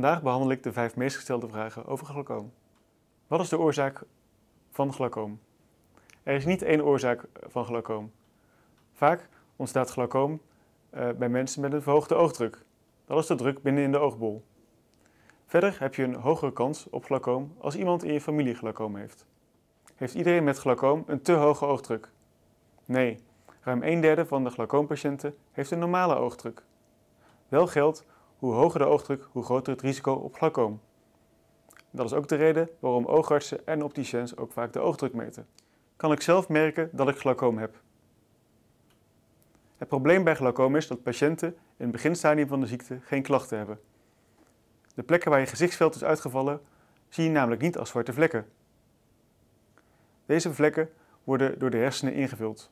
Vandaag behandel ik de vijf meest gestelde vragen over glaucoom. Wat is de oorzaak van glaucoom? Er is niet één oorzaak eh, van glaucoom. Vaak ontstaat glaucoom eh, bij mensen met een verhoogde oogdruk. Dat is de druk binnen in de oogbol. Verder heb je een hogere kans op glaucoom als iemand in je familie glaucoom heeft. Heeft iedereen met glaucoom een te hoge oogdruk? Nee, ruim een derde van de glaucoompatiënten heeft een normale oogdruk. Wel geldt hoe hoger de oogdruk, hoe groter het risico op glaucoom. Dat is ook de reden waarom oogartsen en opticiens ook vaak de oogdruk meten. Kan ik zelf merken dat ik glaucoom heb? Het probleem bij glaucoom is dat patiënten in het beginstadium van de ziekte geen klachten hebben. De plekken waar je gezichtsveld is uitgevallen zie je namelijk niet als zwarte vlekken. Deze vlekken worden door de hersenen ingevuld.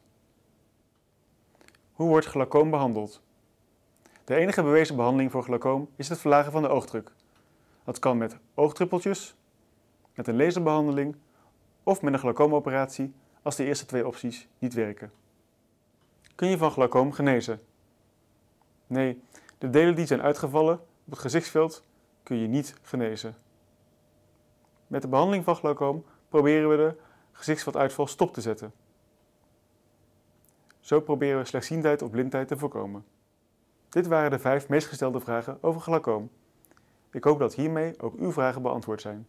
Hoe wordt glaucoom behandeld? De enige bewezen behandeling voor glaucoom is het verlagen van de oogdruk. Dat kan met oogdruppeltjes, met een laserbehandeling of met een glaucoomoperatie als de eerste twee opties niet werken. Kun je van glaucoom genezen? Nee, de delen die zijn uitgevallen op het gezichtsveld kun je niet genezen. Met de behandeling van glaucoom proberen we de gezichtsvelduitval stop te zetten. Zo proberen we slechtziendheid of blindheid te voorkomen. Dit waren de vijf meest gestelde vragen over glaucoom. Ik hoop dat hiermee ook uw vragen beantwoord zijn.